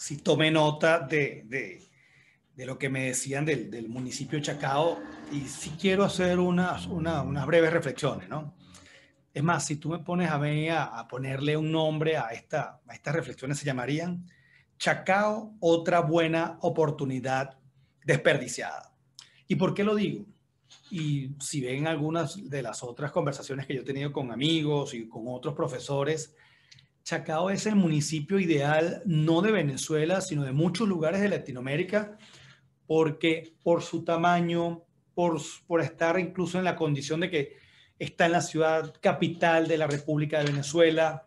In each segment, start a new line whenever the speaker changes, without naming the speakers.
si tomé nota de, lo que me decían del, del, municipio Chacao y si quiero hacer unas, unas breves reflexiones, ¿no? Es más, si tú me pones a ponerle un nombre a, a estas reflexiones, se llamarían Chacao, otra buena oportunidad desperdiciada. ¿Y por qué lo digo? Y si ven algunas de las otras conversaciones que yo he tenido con amigos y con otros profesores, Chacao es el municipio ideal no de Venezuela, sino de muchos lugares de Latinoamérica, porque por su tamaño, por, por estar incluso en la condición de que está en la ciudad capital de la República de Venezuela,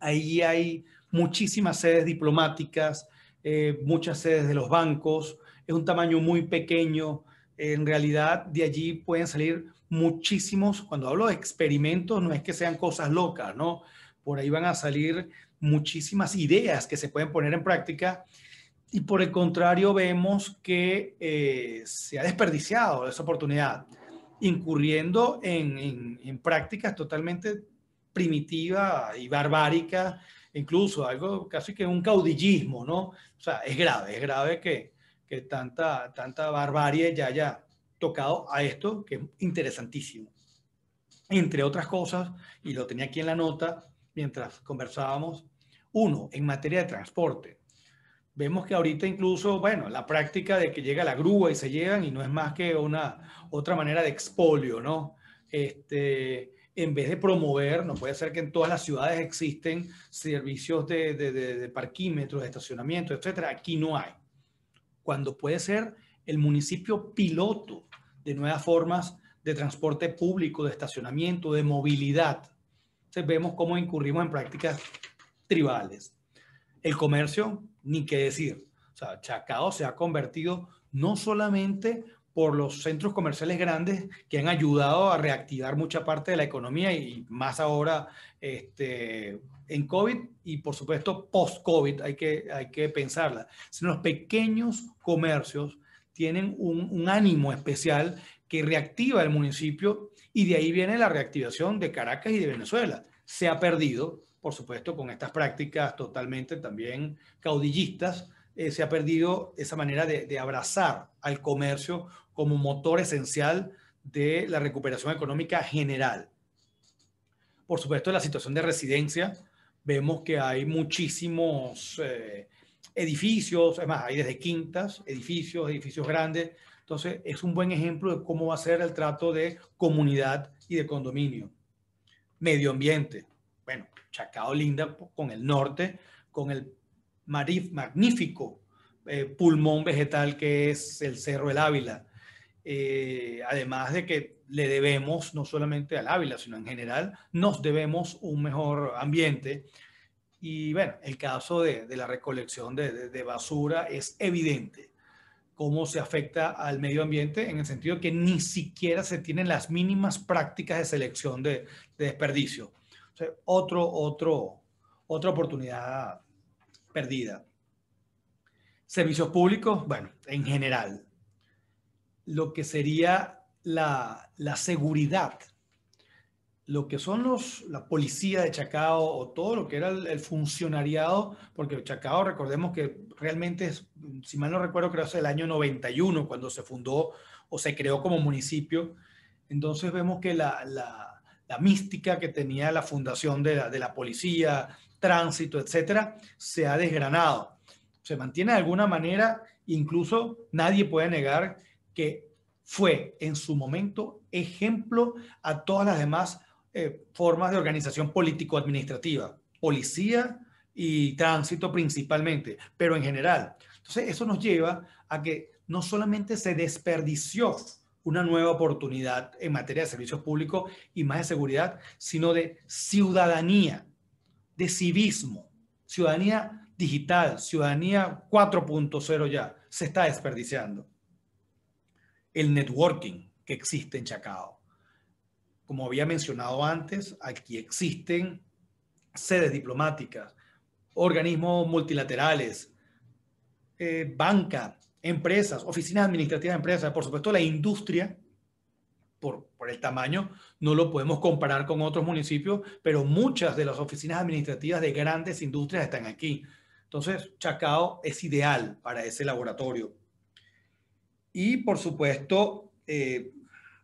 ahí hay muchísimas sedes diplomáticas, eh, muchas sedes de los bancos, es un tamaño muy pequeño, en realidad de allí pueden salir muchísimos, cuando hablo de experimentos, no es que sean cosas locas, ¿no? por ahí van a salir muchísimas ideas que se pueden poner en práctica y por el contrario vemos que eh, se ha desperdiciado esa oportunidad, incurriendo en, prácticas totalmente primitivas y barbáricas, incluso algo casi que un caudillismo, ¿no? O sea, es grave, es grave que, tanta, tanta barbarie ya haya tocado a esto, que es interesantísimo. Entre otras cosas, y lo tenía aquí en la nota, mientras conversábamos. Uno, en materia de transporte. Vemos que ahorita incluso, bueno, la práctica de que llega la grúa y se llegan y no es más que una otra manera de expolio, ¿no? Este, en vez de promover, no puede ser que en todas las ciudades existen servicios de, de, de, parquímetros, de estacionamiento, etcétera. Aquí no hay. Cuando puede ser el municipio piloto de nuevas formas de transporte público, de estacionamiento, de movilidad. Entonces vemos cómo incurrimos en prácticas tribales. El comercio, ni qué decir. O sea, Chacao se ha convertido no solamente por los centros comerciales grandes que han ayudado a reactivar mucha parte de la economía y más ahora este, en COVID y por supuesto post-COVID hay que, hay que pensarla, sino los pequeños comercios tienen un, un ánimo especial que reactiva el municipio y de ahí viene la reactivación de Caracas y de Venezuela. Se ha perdido, por supuesto, con estas prácticas totalmente también caudillistas, eh, se ha perdido esa manera de, abrazar al comercio como motor esencial de la recuperación económica general. Por supuesto, la situación de residencia, vemos que hay muchísimos eh, edificios, además hay desde quintas, edificios, edificios grandes, entonces, es un buen ejemplo de cómo va a ser el trato de comunidad y de condominio. Medio ambiente. Bueno, Chacao linda con el norte, con el magnífico eh, pulmón vegetal que es el Cerro del Ávila. Eh, además de que le debemos no solamente al Ávila, sino en general, nos debemos un mejor ambiente. Y bueno, el caso de, la recolección de basura es evidente cómo se afecta al medio ambiente en el sentido que ni siquiera se tienen las mínimas prácticas de selección de, desperdicio. otra oportunidad perdida. Servicios públicos, bueno, en general, lo que sería la, la seguridad lo que son los, la policía de Chacao o todo lo que era el, funcionariado, porque Chacao, recordemos que realmente, es, si mal no recuerdo, creo que es el año 91 cuando se fundó o se creó como municipio. Entonces vemos que la, la, la mística que tenía la fundación de la, de la policía, tránsito, etcétera, se ha desgranado. Se mantiene de alguna manera, incluso nadie puede negar que fue en su momento ejemplo a todas las demás eh, formas de organización político-administrativa, policía y tránsito principalmente, pero en general. Entonces, eso nos lleva a que no solamente se desperdició una nueva oportunidad en materia de servicios públicos y más de seguridad, sino de ciudadanía, de civismo, ciudadanía digital, ciudadanía 4.0 ya, se está desperdiciando. El networking que existe en Chacao como había mencionado antes, aquí existen sedes diplomáticas, organismos multilaterales, eh, banca, empresas, oficinas administrativas de empresas, por supuesto la industria, por, por, el tamaño, no lo podemos comparar con otros municipios, pero muchas de las oficinas administrativas de grandes industrias están aquí. Entonces, Chacao es ideal para ese laboratorio. Y por supuesto, eh,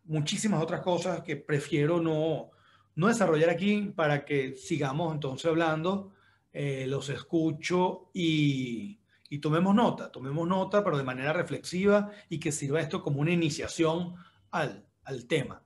muchísimas otras cosas que prefiero no, no desarrollar aquí para que sigamos entonces hablando. Eh, los escucho y, tomemos nota, tomemos nota, pero de manera reflexiva y que sirva esto como una iniciación al tema.